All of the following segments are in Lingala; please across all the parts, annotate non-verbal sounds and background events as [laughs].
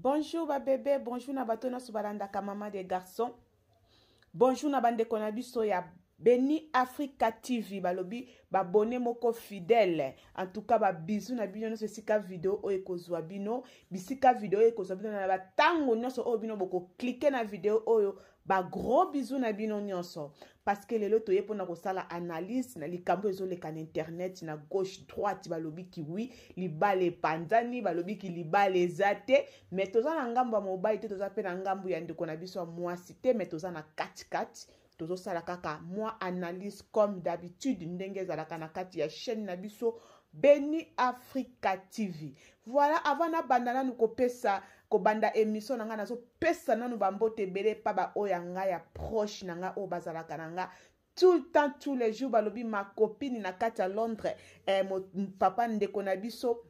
bonjour babebe bonjour na bato nyonso balandaka mama de garçon bonjour na bandeko na biso ya beni africa tv balobi babone moko fidele entouka babizu na bino nyonso esika video oyo ekozwa bino bisika video oyo ekozwa bino na bantango nyonso oyo bino bokoklike na video oyo bagros bizu na bino nyonso parceke lelo toye mpona kosala analyse na likambo ezoleka na internet na gauche droite balobiki wi libala epanzani balobiki libala eza te me toza na ngambo ya mobali te toza mpe na ngambo ya ndeko na biso ya mwasi te me toza na katikati tozosala kaka mwa analyse comme d'habitude ndenge ezalaka na kati ya chaîne na biso beni africa tv voilà avant nabanda nanu kopesa kobanda émission na ngai nazopesa nanu bambote ebele epa baoyo ya ngai ya proche na ngai oyo bazalaka na ngai tout le temps tous les jours balobi makopini na kati ya londres eh, mo, papa ndeko na biso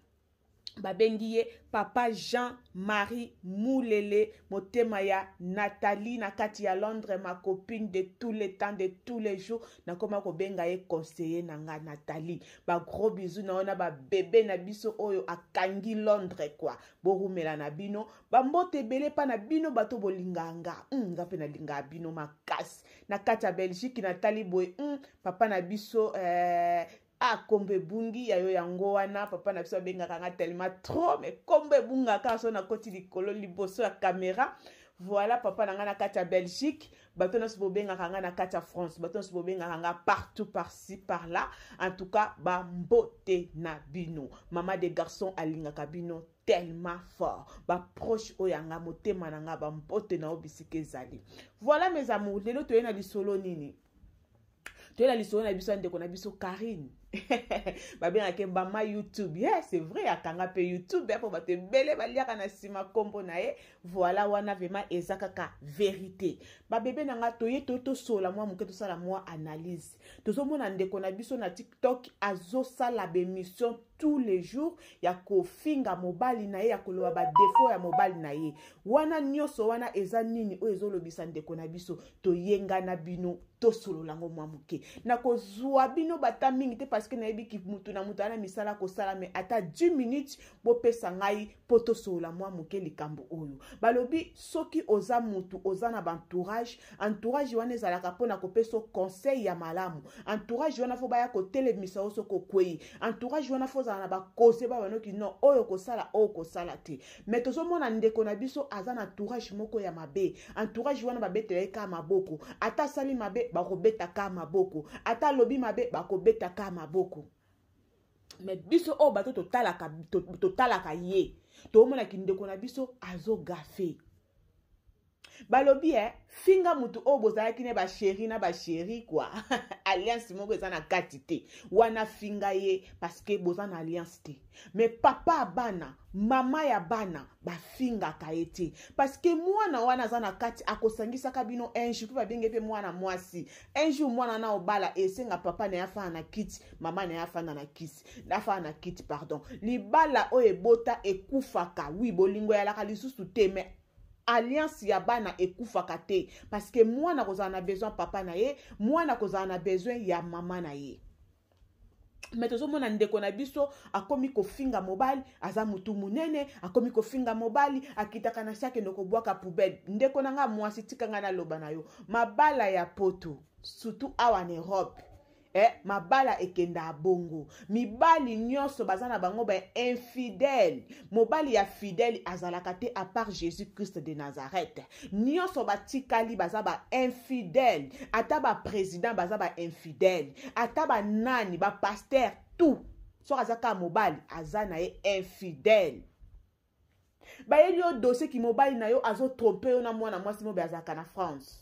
babengi ye papa jean marie mulele motema ya nathalie na kati ya londres ma copine de tous les temps de tous les jours nakoma kobenga ye conseiller na ngai nathalie bagros bizu na yo na babebe na biso oyo akangi londres kwa borumela na bino bambote ebele mpa na bino bato bolinganga mm, nga mpe nalingaka bino makasi na kati ya belgique natali boye mm, papa na biso eh, akombo ah, ebungi yayo yango wana papa na biso abengaka nga telema tro me kombo ebungaka so nakoti likolo liboso ya kamera voilà papa na nga na kati ya belgique bato nyonso bobengaka nga na kati ya france bato nyonso bobengaka nga partout parci par là en tout cas bambote na bino mama de garçon alingaka bino tellement fort baproche oyo yanga motema na nga bambote na yo bisika ezali voilà mes amour lelo toye na lisolo nini la lisolo na biso ya ndeko na biso karine [laughs] babengaka mbama youtube ye c'est vrai akanga mpe youtube mpo bato ebele baliaka na nsima nkombo na ye voila wana vraimen eza kaka vérité babebe na nga toye toye tosola mwa moke tosala mwa analyse tozomona ndeko na biso na tiktok la bemission tous les jours ya kofinga mobali na ye ya koloba badefo ya mobali na ye wana nyonso wana eza nini oyo ezolobisa ndeko na biso toyengana bino tosololango mwa moke nakozwa bino bata mingi te parceke nayebiki mutu na mutu ana misala kosala me ata 10 minutes bopesa ngai mpo tosolola mwa moke likambo oyo balobi soki oza mutu oza na baentourage entourage wana ezalaka mpona kopesa o conseil ya malamu entourage wana fo baya kotelemisa yo soki okwei entourage wana fo tozala na bakonse ba banoki non oyo kosala oyo kosala te me tozomona ndeko na biso aza na entourage moko ya mabe entourage wana babetela ye kaka maboko ata asali mabe bakobeta kaka maboko ata alobi mabe bakobeta kaka maboko me biso oyo bato totalaka to, to, to, ye toomonaki ndeko na biso azogafe balobi e eh, finga motu oyo bozalaki ne basheri na basheri kua [laughs] alliance moko eza na kati te wana finga ye parceke boza na alliance te me papa ya bana mama ya bana bafingaka ye te parceke mwana wana aza na kati akosangisaka bino un jour mpe babenge mpe mwana mwasi un jour mwana wana obala esenga papa na ye afanda na kiti mama na ye afanda na kiti afanda na kiti pardon libala oyo ebota ekufaka wi bolingo eyalaka lisusu te me alliance ya bana ekufaka te parceke mwana kozala na besoin papa na ye mwana kozala na besoin ya mama na ye me tozomona ndeko na biso akomi kofinga mobali aza motu monene akomi kofinga mobali akitaka na si akende kobwaka poubele ndeko na nga mwasi tikanga naloba na yo mabala ya poto surtout awa na europe eh, mabala ekendaka bongo mibali nyonso baza na bango bainfidele mobali ya fidele azalaka te a part jésus christ de nazareth nyonso batikali baza bainfidele ata baprésident baza bainfidele ata banani bapaster tout soki aza kaka mobali aza na ye infidele bayeli yo dosie ki mobali na yo azotrompe yo na mwana mwasi mobe azalaka na france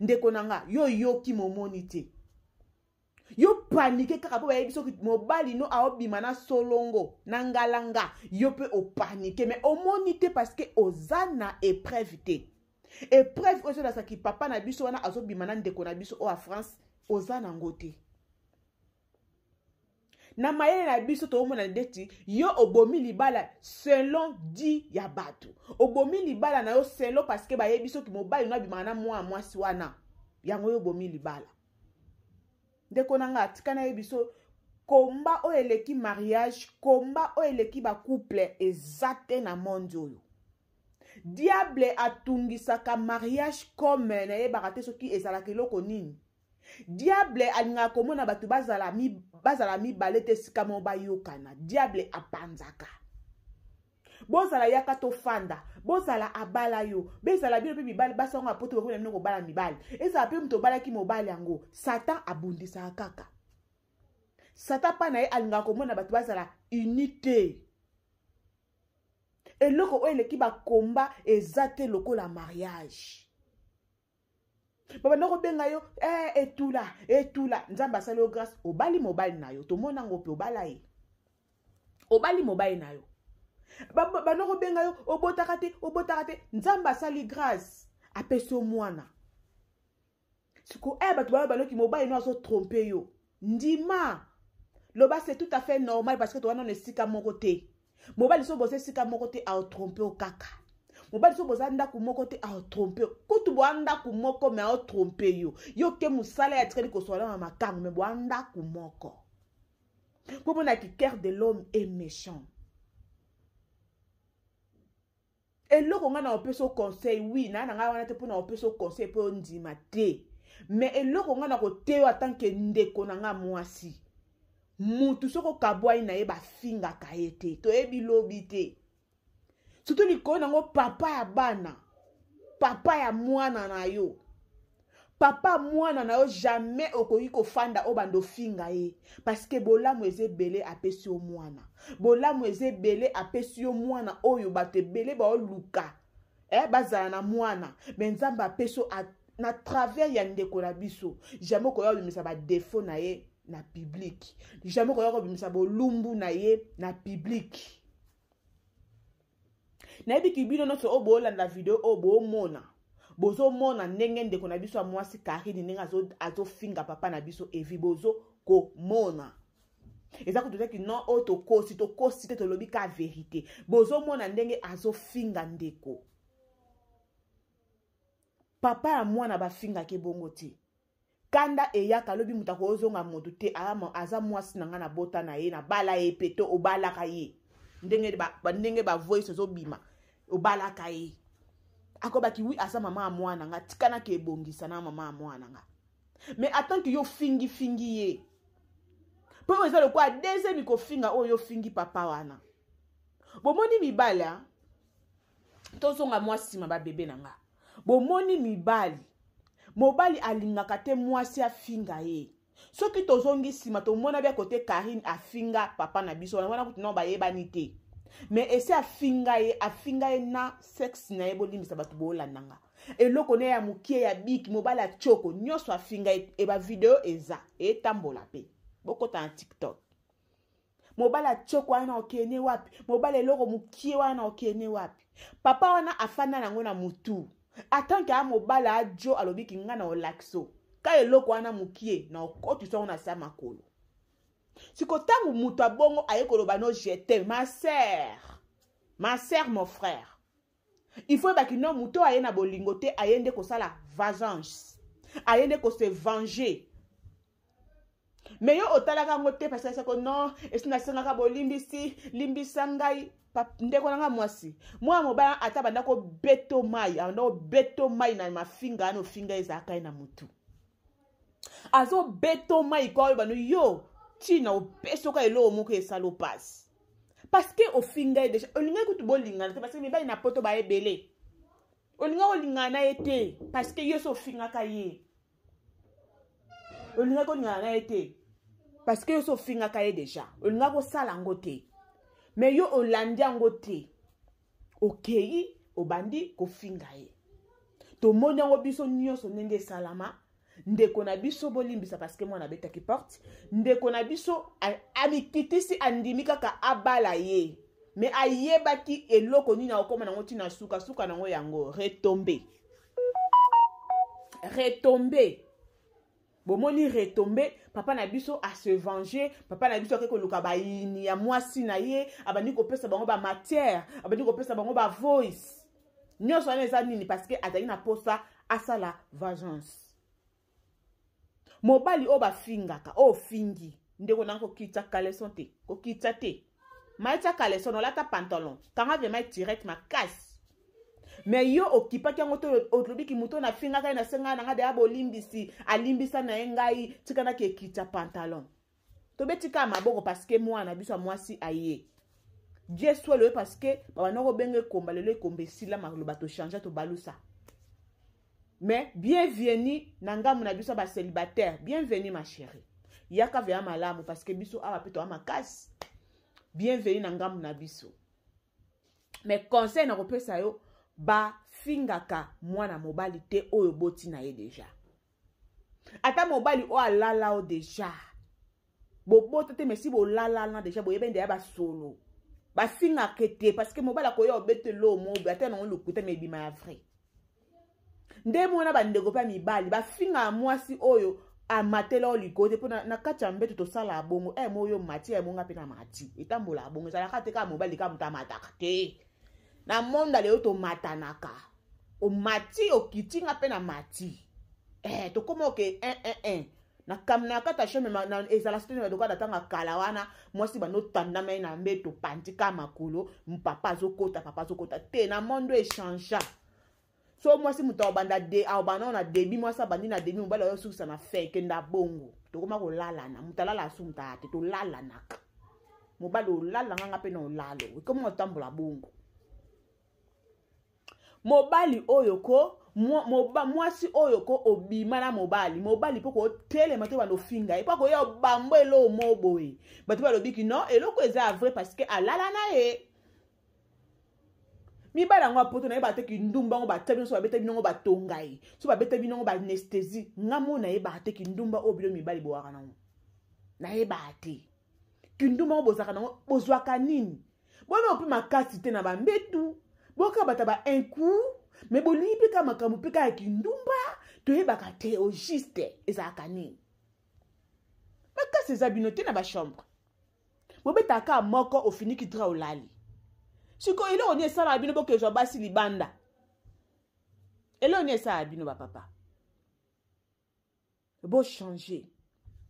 ndeko na nga yo yoki momoni te yo panike kaka mpo bayebi soki mobali no aobima na solongo na ngalanga yo mpe opanike me omoni te parceke oza na epreve te epreve oyo ezolasaki papa na biso wana azobima na ndeko na biso oyo ya france oza nango te na mayele na biso toomona ndeti yo obomi libala selon di ya bato obomi libala na yo selon parceke bayebi soki mobali no abimaka na mwana mwasi wana yango yo obomi libala ndeko na nga atika na ye biso komba oyo eleki mariage komba oyo eleki bacouple eza te na monde oyo diable atungisaka mariage comme nayebaka te soki ezalaka eloko nini diable alingaka komona bato bazala mibale te esika moko bayokana diable apanzaka bozala yaka tofanda bozala abala yo bezala bino mpe mibali basi yango apoto bakomi na bino kobala mibali ezala mpe moto obalaki mobali yango satan abundisaka kaka satan mpa na ye alingaka komona bato bazala uni te eloko oyo eleki bakomba eza te lokola mariage babanda kobenga yo eh, etula etula nzambe asali yo grâce obali mobali na yo tomonango mpe obala ye obali mobali na yo banda kobenga yo obotaka te obotaka te nzambe asali grâce apesi yo mwana sikoyo aya eh, bato bana baloki mobali no azotrompe yo ndima loba c'est tout à fait normal parce que towana na esika moko te mobali so boza esika moko te aotrompe yo kaka mobali so boza ndako moko te aotrompe yo kutu boya ndako moko me aotrompe yo yo ke mosala ya tikali kosola na makambo me boya ndako moko komona ki cœur de l'homme est méchant eloko ngai na opesa conseil wi naa na ngai wana te mpona opesa conseil mpo ondima te me eloko ngai na koteyo atanke ndeko na ngai mwasi mutu soki okabwai na ye bafingaka ye te toyebi lobi te surtout likolo nango papa ya bana papa ya mwana na yo papa mwana na yo jamais okoki kofanda oyo bando ofinga ye parceke bolamu eza ebele apesi yo mwana bolamu eza ebele apesi yo mwana oyo bato ebele baoluka eh, bazala na mwana me nzambe apesi yo na travers ya ndeko na biso jamai okoya kobimisa badefo na ye na piblike jamai okoya kobimisa bolumbu na ye na piblike nayebiki bino nyonso oyo boolanda video oyo boomona bozomona ndenge ndeko na biso ya mwasi karine ndenge azofinga papa na biso evi bozokomona eza kutu teki non oyo oh, tokosi tokosi te tolobi ka verite bozomona ndenge azofinga ndeko papa ya mwana bafingaki bongo te kanda eyaka alobi moto akozonga motu te aza mwasi na ngai na bota na ye nabala ye pe to obalaka ye ndenge bavoice ba ezobima obalaka ye akobaki wi aza mama ya mwana nga tikanaka ebongisa na mama ya mwana nga me atanke yo ofingifingi ye mpo oyo eza lokola deuxième kofinga oyo ofingi papa wana bomoni mibali ah, tozonga mwa nsima babebe na nga bomoni mibali mobali alingaka te mwasi afinga ye soki tozongi nsima tomona bya kote karine afinga papa na biso wana wana kutina bayebani te me ese afinga ye afinga ye na sexe na ye bolimbisa bato boolanda nga eloko na ye ya mokie ya biki mobali ya tioko nyonso afinga ye e bavideo eza etambola mpe bokota na tiktok mobali atioko wana okene wapi mobali eloko mokie wana okene wapi papa wana afanda nango na motu atanke aa mobali ajo alobiki nga na olakiso ka eloko wana mokie na okotisa ngo na se ya makolo siko ntango moto abongo aye koloba no jete ma ser ma ser mon frère il faut ebaki no moto oyo aye na bolingo te aye nde kosala vengeance aye nde kose venger me yo otalaka yango te parce asako non esi nasengaka bolimbisi limbisa ngai ndeko nanga mwasi mwana mobala ata abanda kobeto mai abanda kobeto mai na mafinga wana ofinga ezalaka ye na motu azobeto mai kwa oyo bano yo ntina opesi oka eloko moko esala opasi parceke ofinga ye deja olingaki kutu bolingana te parceke mibali na poto baya ebele olingaki olingana na ye te parceke yo so ofingaka ye olingaki olingana na ye te parceke yo so ofingaka ye deja olingaki osala yango te me yo olandi yango te okei obandi kofinga ye tomoni yango biso nyonso ndenge esalama ndeko na biso bolimbisa parceke mwana abetaki porte ndeko na biso amikitisi andimi kaka abala ye me ayebaki eloko nini akokoma nango ntina suka suka nango yango retombe retombe bomoni retombe papa na biso ase venger papa na biso akei koluka bayini ya mwasi na ye abandi kopesa bango bamatière abandi kopesa bango bavoice nyonso wana eza nini parceke azali na posa asala vengeance mobali oyo bafingaka oyo ofingi ndeko na kokitisa caleson te kokitisa te maitisa caleson olata pantalon kanga vraimen direct makasi me yo okipaki yango to olobiki moto oyo nafingaka ye nasenga na, na ngai deya bolimbisi alimbisa na ye ngai tikanaki ekitisa pantalon tobetika ya maboko parceke mwana biso ya mwasi aye dieu swelo ye parceke babanda kobenge ekomba lelo ekomba esila maloba tochange tobalusa me bienveni na ngambu na biso ya baselibataire bienveni ma chéri yaka veya malamu parceke biso awa mpe toa makasi bienveni na ngambu na biso me conseil na kopesa yo bafingaka mwana mobali te oyo boti na ye deja ata mobali oyo alala o deja bobota te mesi bolalana deja boyebende ya basolo bafingaka ete parceke mobali akoya obetelo mobe ata nango lokuta mebima ya vrai nde mona bandeko mpe ya mibali bafinga ya mwasi oyo amatela oyo likolo te mpo na kati ya mbeto tosala abongo emo eh, oyo mati emonga eh, mpe na mati etambola abongo ezalaka te kaka mobali kaka moto amataka te na monda lelo tomatanaka omati okitinga mpe na mati eh, tokóma oke 1 eh, nakambo na kati ya chambre ezala sitene bato kaka natanga kala wana mwasi bandotandamai na mbeto pantika makolo mpapa azokota papa azokota te na mondo echangea so mwasi moto abanda de abanda na debi mwasi abandi na debi mobali azosukisa na fe ekenda bongo tokoma kolalana moto alala asu moto aya te tolalanaka mobali olalananga mpe na olalo ekoma otambola bongo mobali oyo ko mwasi oyo ko obima na mobali mobali mpo kotelema te banda ofinga ye mpo akoya obambo eloo mo boye bato balobiki no eloko eza ya vrai parceke alala na ye eh. mibali yango apoto nayeba te ki ndumbu bango batya bino so babeta bino ngo batonga ye so babeta bino ngo baanesthésie nga mo nayebaka te ki ndumbu oyo bino mibali bowaka nango nayebaka te ki ndumbu yango bozwaka nango bozwaka nini bonao mpe makasi te na bambetu bokabata ba incour me bolingi mpe kaka makambo mpe kaka ya kindumba toyebaka te au juste ezalaka nini makasi eza bino te na bachambre bobetaka moko ofiniki dra olali sikoyo eloko nini esalaka bino bokezwa basi libanda eloko nini esalaka bino bapapa bochange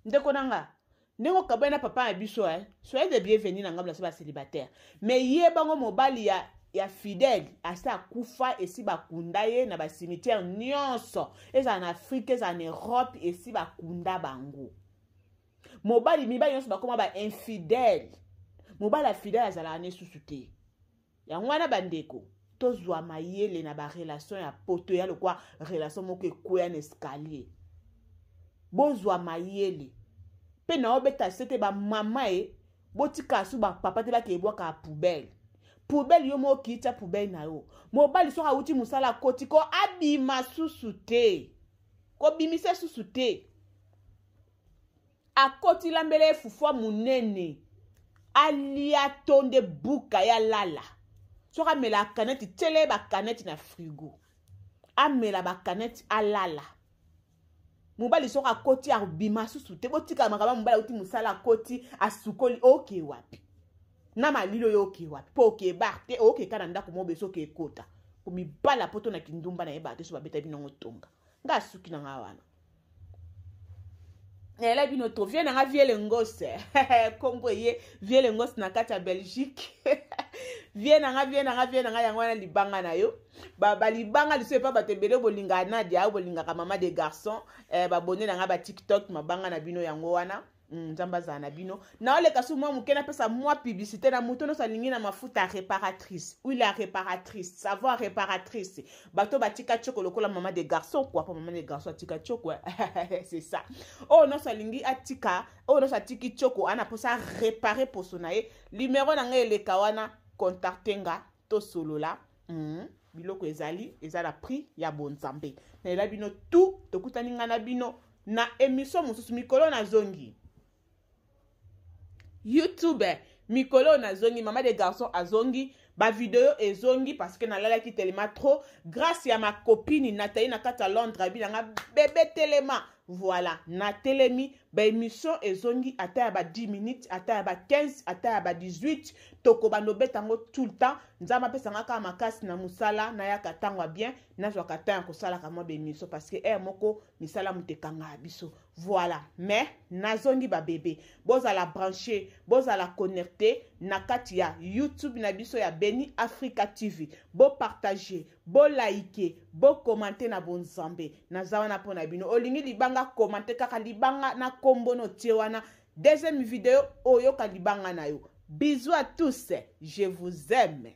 ndeko nanga ndenge okabai na papa na biso e soyez de bienvenu na ngambo na so baselibataire me ye bango mobali ya ya fidele asi akufa esi bakunda ye na basimitiere nyonso ezala na afrike ezala na europe esi bakunda bango mobali mibali nyonso bakóma bainfidele mobali ya fidele azalaka na esusu te yango wana bandeko tozwa mayele na barelation ya poto ya lokwa relation moko ekweya na escalier bozwa mayele mpe na obeta se te bamama e botika su bapapa te bake ebwaka poubele poubele yo moko okii tia poubele na yo mobali soki awuti mosala akoti ko abima susu te kobimisa susu te akotila mbele efufua monene alia to nde buka ya lala so akamela akaneti tele bakaneti na frigo amela bakaneti alala mobali soko akoti abima susu te botikala makama mobali akuti mosala akoti asukoli oke wapi na malili oyo oke wapi mpo oke bar te okeka na ndako moko beso oke ekota komibala mpo to na kindumba nayebaka te so babeta binango tonga nga asuki na nga wana nayela bino to vie nanga vie lengos [laughs] kombo eye vie lengos na kati ya belgique [laughs] vie nanga vie nanga vie nanga yango wana libanga na yo balibanga liso epa bato ebele bolingaka nadia bolingaka mama de garçon eh, babone nanga batiktok mabanga na bino yango wana Mm, nzambe azala na bino naoleka so mwa moke napesa mwa publicité na moto nyonso alingi na mafuta ya réparatrice huile ya réparatrice savoir réparatrice bato batika tioko lokola mama de garçon kua mpo mama de garçon atika tioko [laughs] c'est ça oyo oh, nyonso alingi atika oyo oh, nyonso atiki tioko ana mposa répare poso na ye limero na ngai eleka wana contacte nga tosolola mm. biloko ezali eza na prix ya bonzambe nayela bino tu tokutani ngai na bino na émission mosusu mikolo na zongi youtube mikolo oyo nazongi mama de garçon azongi bavideo ezongi parceke nalalaki telema trop grâce ya makopini natali na kati ya londres abi nanga bebe telema voila natelemi baémission ezongi ata ya ba 10 minutes ata ya ba 15 ata ya ba 18 tokobanda obeta yango tout le temps nzambe apesanga kaka makasi na mosala nayaka ntango ya bien nazwaka ntan ya kosalaka mwa baémission parce que aire moko misala moto ekangaka biso voila mais nazongi babebe bozala branché bozala connecté na kati ya youtube na biso ya beni africa tv bopartage bolaike bokomante na bonzambe naza wana mpo na bino olingi libanga komante kaka libanga na nkombo na otie wana deuxième video oyoka libanga na yo bisous à tous je vous aime